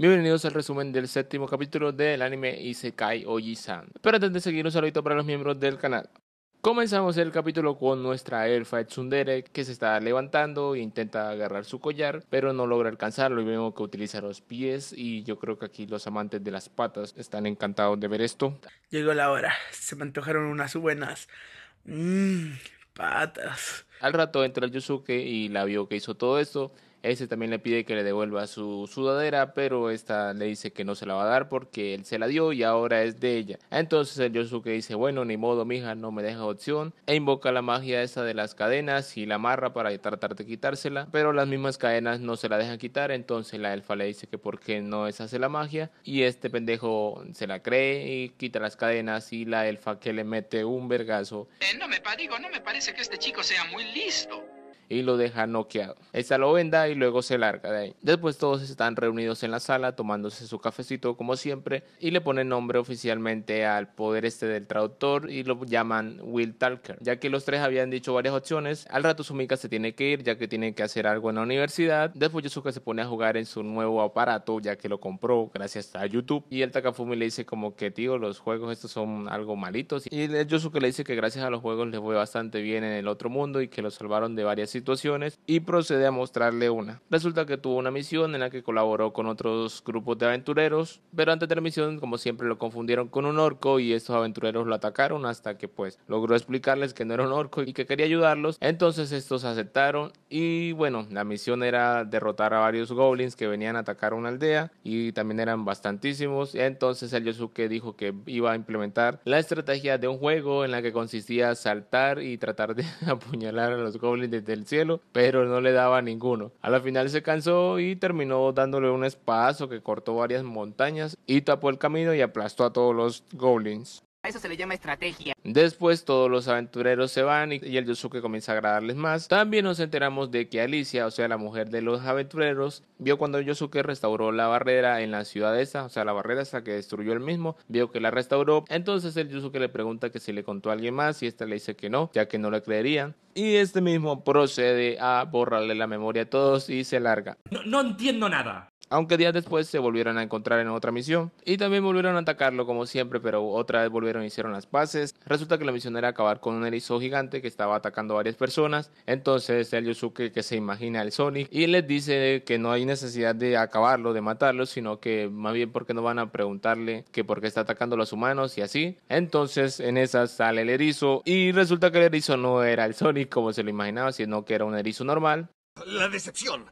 Bienvenidos al resumen del séptimo capítulo del anime Isekai Oji-san. Pero antes de seguir, un saludito para los miembros del canal. Comenzamos el capítulo con nuestra elfa Tsundere que se está levantando e intenta agarrar su collar, pero no logra alcanzarlo y vemos que utiliza los pies y yo creo que aquí los amantes de las patas están encantados de ver esto. Llegó la hora, se me antojaron unas buenas mm, patas. Al rato entra el Yusuke y la vio que hizo todo esto ese también le pide que le devuelva su sudadera, pero esta le dice que no se la va a dar porque él se la dio y ahora es de ella. Entonces el Yosuke dice, bueno, ni modo, mija, no me deja opción. E invoca la magia esa de las cadenas y la amarra para tratar de quitársela, pero las mismas cadenas no se la dejan quitar, entonces la elfa le dice que por qué no hace la magia y este pendejo se la cree y quita las cadenas y la elfa que le mete un vergazo. Eh, no me digo, no me parece que este chico sea muy listo y lo deja noqueado. Esta lo venda y luego se larga de ahí. Después todos están reunidos en la sala tomándose su cafecito como siempre y le ponen nombre oficialmente al poder este del traductor y lo llaman Will Talker. Ya que los tres habían dicho varias opciones, al rato Sumika se tiene que ir ya que tiene que hacer algo en la universidad. Después Yosuke se pone a jugar en su nuevo aparato ya que lo compró gracias a YouTube y el Takafumi le dice como que tío los juegos estos son algo malitos y el Yosuke le dice que gracias a los juegos les fue bastante bien en el otro mundo y que lo salvaron de varias situaciones y procede a mostrarle una. Resulta que tuvo una misión en la que colaboró con otros grupos de aventureros, pero antes de la misión, como siempre, lo confundieron con un orco y estos aventureros lo atacaron hasta que pues logró explicarles que no era un orco y que quería ayudarlos. Entonces estos aceptaron y bueno, la misión era derrotar a varios goblins que venían a atacar una aldea y también eran bastantísimos. Entonces el Yosuke dijo que iba a implementar la estrategia de un juego en la que consistía saltar y tratar de apuñalar a los goblins desde el cielo, pero no le daba ninguno. A la final se cansó y terminó dándole un espacio que cortó varias montañas y tapó el camino y aplastó a todos los goblins eso se le llama estrategia. Después todos los aventureros se van y, el Yosuke comienza a agradarles más. También nos enteramos de que Alicia, o sea la mujer de los aventureros, vio cuando Yosuke restauró la barrera en la ciudad esa, o sea la barrera esa que destruyó el mismo, vio que la restauró. Entonces el Yosuke le pregunta que si le contó a alguien más y esta le dice que no, ya que no le creerían. Y este mismo procede a borrarle la memoria a todos y se larga. no entiendo nada aunque días después se volvieron a encontrar en otra misión y también volvieron a atacarlo como siempre, pero otra vez volvieron y hicieron las paces. Resulta que la misión era acabar con un erizo gigante que estaba atacando a varias personas, entonces el Yusuke que se imagina al Sonic y les dice que no hay necesidad de acabarlo, de matarlo, sino que más bien porque no van a preguntarle que por qué está atacando a los humanos y así. Entonces en esa sale el erizo y resulta que el erizo no era el Sonic como se lo imaginaba, sino que era un erizo normal. La decepción,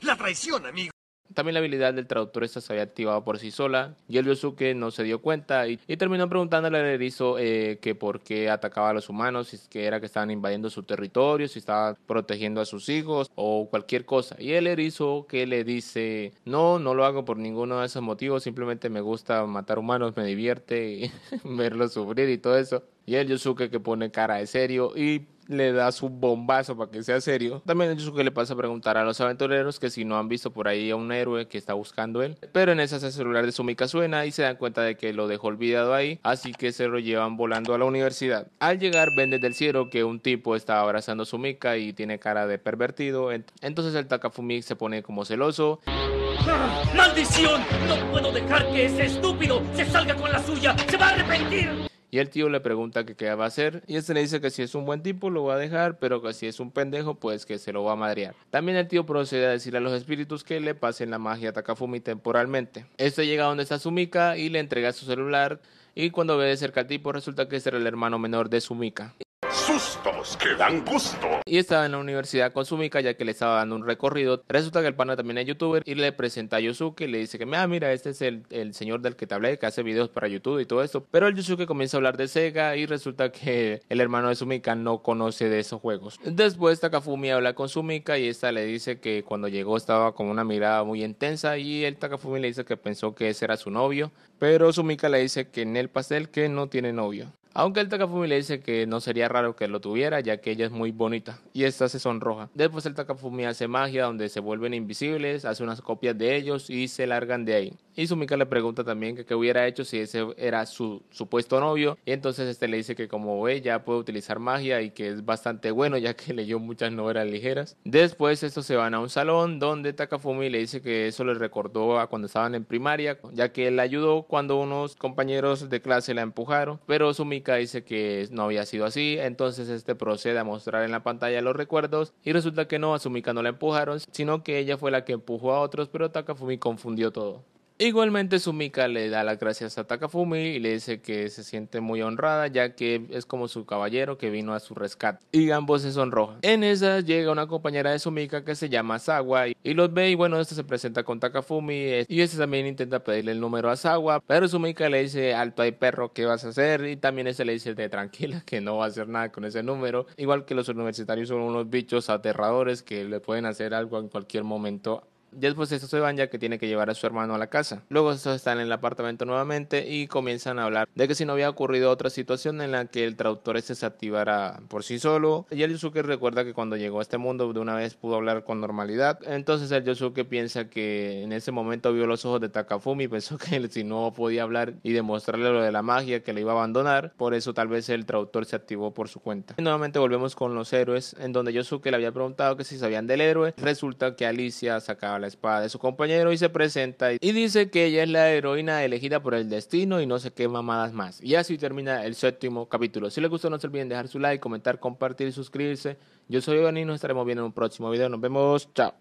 la traición, amigo. También la habilidad del traductor esta se había activado por sí sola y el Yosuke no se dio cuenta y, terminó preguntándole al erizo eh, que por qué atacaba a los humanos, si es que era que estaban invadiendo su territorio, si estaba protegiendo a sus hijos o cualquier cosa. Y el erizo que le dice, no, no lo hago por ninguno de esos motivos, simplemente me gusta matar humanos, me divierte y verlos sufrir y todo eso. Y el Yosuke que pone cara de serio y le da su bombazo para que sea serio. También el Yosuke le pasa a preguntar a los aventureros que si no han visto por ahí a un héroe que está buscando él. Pero en esas el celular de Sumika suena y se dan cuenta de que lo dejó olvidado ahí, así que se lo llevan volando a la universidad. Al llegar ven desde el cielo que un tipo está abrazando a Sumika y tiene cara de pervertido. Entonces el Takafumi se pone como celoso. ¡Ah! ¡Maldición! No puedo dejar que ese estúpido se salga con la suya. ¡Se va a arrepentir! Y el tío le pregunta que qué va a hacer. Y este le dice que si es un buen tipo lo va a dejar, pero que si es un pendejo, pues que se lo va a madrear. También el tío procede a decirle a los espíritus que le pasen la magia a Takafumi temporalmente. Este llega donde está Sumika y le entrega su celular. Y cuando ve de cerca al tipo, resulta que este era el hermano menor de Sumika. Sustos que dan gusto. Y estaba en la universidad con Sumika ya que le estaba dando un recorrido. Resulta que el pana también es youtuber y le presenta a Yosuke y le dice que, ah, mira, este es el, señor del que te hablé, que hace videos para YouTube y todo esto. Pero el Yusuke comienza a hablar de Sega y resulta que el hermano de Sumika no conoce de esos juegos. Después Takafumi habla con Sumika y esta le dice que cuando llegó estaba con una mirada muy intensa y el Takafumi le dice que pensó que ese era su novio. Pero Sumika le dice que en el pastel que no tiene novio. Aunque el Takafumi le dice que no sería raro que lo tuviera, ya que ella es muy bonita y esta se sonroja. Después el Takafumi hace magia donde se vuelven invisibles, hace unas copias de ellos y se largan de ahí. Y Sumika le pregunta también que qué hubiera hecho si ese era su supuesto novio. Y entonces este le dice que como ve ya puede utilizar magia y que es bastante bueno ya que leyó muchas novelas ligeras. Después estos se van a un salón donde Takafumi le dice que eso le recordó a cuando estaban en primaria, ya que él ayudó cuando unos compañeros de clase la empujaron. Pero Sumika dice que no había sido así. Entonces este procede a mostrar en la pantalla los recuerdos y resulta que no, a Sumika no la empujaron, sino que ella fue la que empujó a otros, pero Takafumi confundió todo. Igualmente Sumika le da las gracias a Takafumi y le dice que se siente muy honrada ya que es como su caballero que vino a su rescate y ambos se sonrojan. En esas llega una compañera de Sumika que se llama Sawa y los ve y bueno, este se presenta con Takafumi y este también intenta pedirle el número a Sawa, pero Sumika le dice alto hay perro, ¿qué vas a hacer? Y también este le dice de tranquila que no va a hacer nada con ese número, igual que los universitarios son unos bichos aterradores que le pueden hacer algo en cualquier momento Después de eso se van ya que tiene que llevar a su hermano a la casa. Luego estos están en el apartamento nuevamente y comienzan a hablar de que si no había ocurrido otra situación en la que el traductor este se activara por sí solo. Y el Yosuke recuerda que cuando llegó a este mundo de una vez pudo hablar con normalidad. Entonces el Yosuke piensa que en ese momento vio los ojos de Takafumi, y pensó que si no podía hablar y demostrarle lo de la magia que le iba a abandonar, por eso tal vez el traductor se activó por su cuenta. Y nuevamente volvemos con los héroes, en donde Yosuke le había preguntado que si sabían del héroe. Resulta que Alicia sacaba la espada de su compañero y se presenta y dice que ella es la heroína elegida por el destino y no sé qué mamadas más. Y así termina el séptimo capítulo. Si les gustó no se olviden dejar su like, comentar, compartir, y suscribirse. Yo soy Iván y nos estaremos viendo en un próximo video. Nos vemos. Chao.